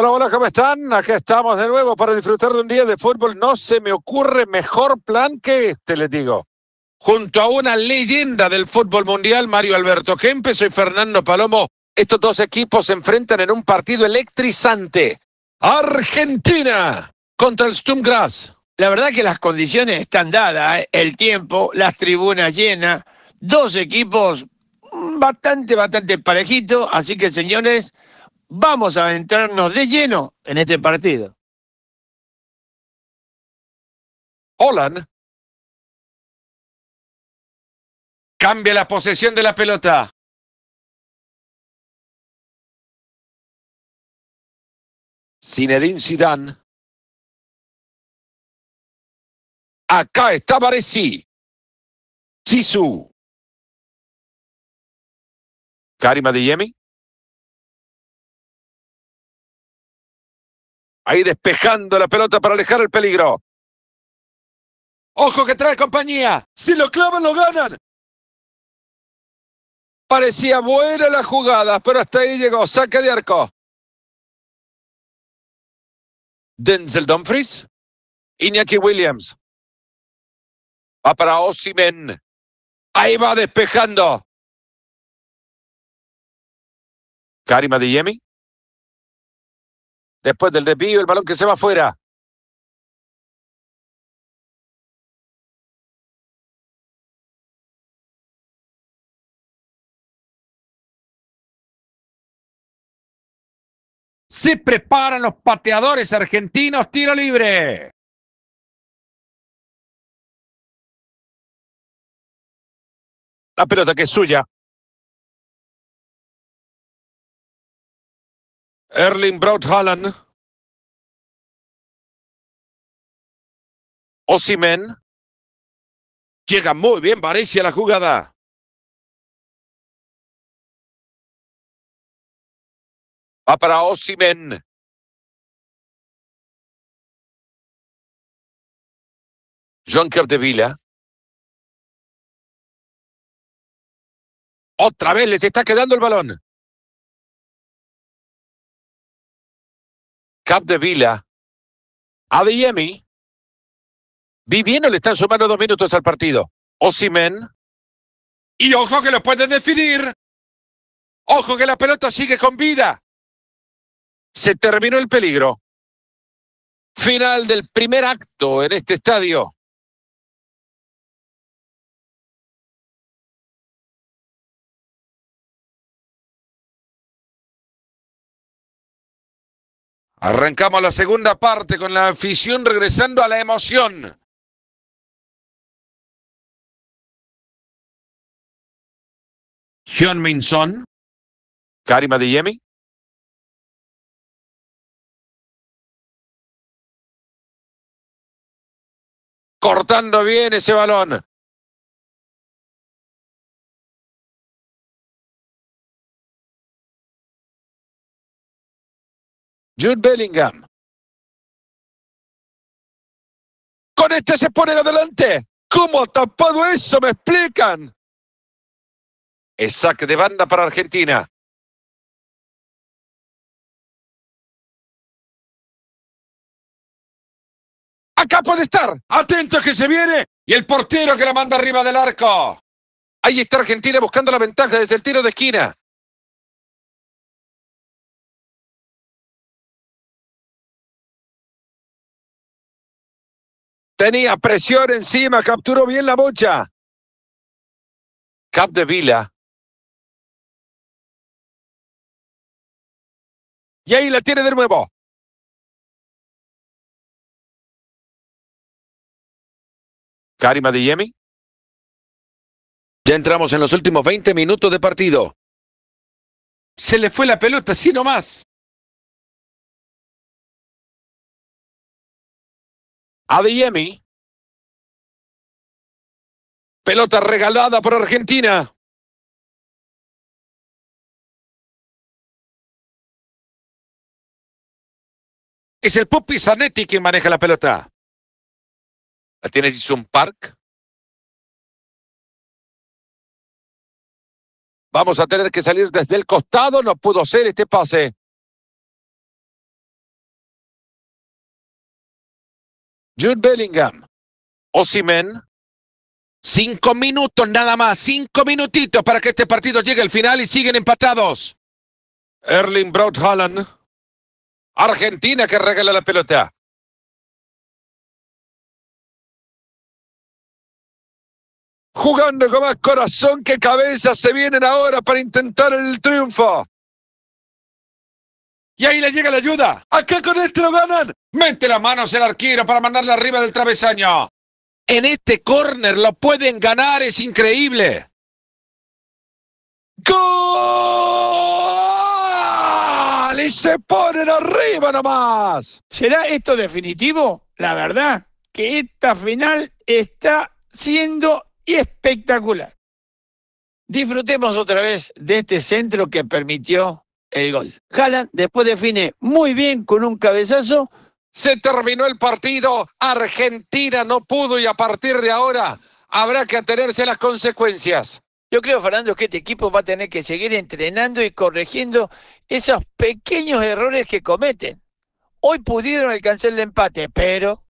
Hola, hola, ¿cómo están? Acá estamos de nuevo para disfrutar de un día de fútbol. No se me ocurre mejor plan que este, les digo. Junto a una leyenda del fútbol mundial, Mario Alberto Kempes soy Fernando Palomo, estos dos equipos se enfrentan en un partido electrizante. Argentina contra el Sturm La verdad que las condiciones están dadas, ¿eh? el tiempo, las tribunas llenas, dos equipos bastante, bastante parejitos, así que señores, vamos a entrarnos de lleno en este partido. Holland cambia la posesión de la pelota. Zinedine Zidane. Acá está Baresi. Sisu. Karim Yemi. Ahí despejando la pelota para alejar el peligro. Ojo que trae compañía. Si lo clavan, lo ganan. Parecía buena la jugada, pero hasta ahí llegó. Saque de arco. Denzel Dumfries. Iñaki Williams. Va para Osimen. Ahí va despejando. Karima Yemi. Después del desvío, el balón que se va afuera. Se preparan los pateadores argentinos, tiro libre. La pelota que es suya. Erling Braut Osimen. Llega muy bien parece la jugada. Va para Osimen. John Capdevila. Otra vez les está quedando el balón. Capdevila. Adeyemi o le están sumando dos minutos al partido. Osimen. Y ojo que lo pueden definir. Ojo que la pelota sigue con vida. Se terminó el peligro. Final del primer acto en este estadio. Arrancamos la segunda parte con la afición regresando a la emoción. John Minson. Karim Adeyemi. Cortando bien ese balón. Jude Bellingham. Con este se pone adelante. ¿Cómo ha tapado eso? Me explican. Es saque de banda para Argentina. Acá puede estar. Atento que se viene. Y el portero que la manda arriba del arco. Ahí está Argentina buscando la ventaja desde el tiro de esquina. Tenía presión encima, capturó bien la bocha. Cap de Vila Y ahí la tiene de nuevo. Karima Yemi. Ya entramos en los últimos 20 minutos de partido. Se le fue la pelota, sí nomás. Yemi Pelota regalada por Argentina. Es el Pupi Zanetti quien maneja la pelota. La tiene Jason Park. Vamos a tener que salir desde el costado. No pudo ser este pase. Jude Bellingham. Osimen. Cinco minutos nada más. Cinco minutitos para que este partido llegue al final y siguen empatados. Erling Braut Haaland. Argentina que regala la pelota. Jugando con más corazón que cabeza, se vienen ahora para intentar el triunfo. Y ahí le llega la ayuda. Acá con este lo ganan. Mete la manos el arquero para mandarle arriba del travesaño. En este córner lo pueden ganar, es increíble. ¡Gol! se ponen arriba nomás. ¿Será esto definitivo? La verdad que esta final está siendo espectacular. Disfrutemos otra vez de este centro que permitió el gol. Jalan, después define muy bien con un cabezazo. Se terminó el partido, Argentina no pudo y a partir de ahora habrá que atenerse a las consecuencias. Yo creo, Fernando, que este equipo va a tener que seguir entrenando y corrigiendo esos pequeños errores que cometen. Hoy pudieron alcanzar el empate, pero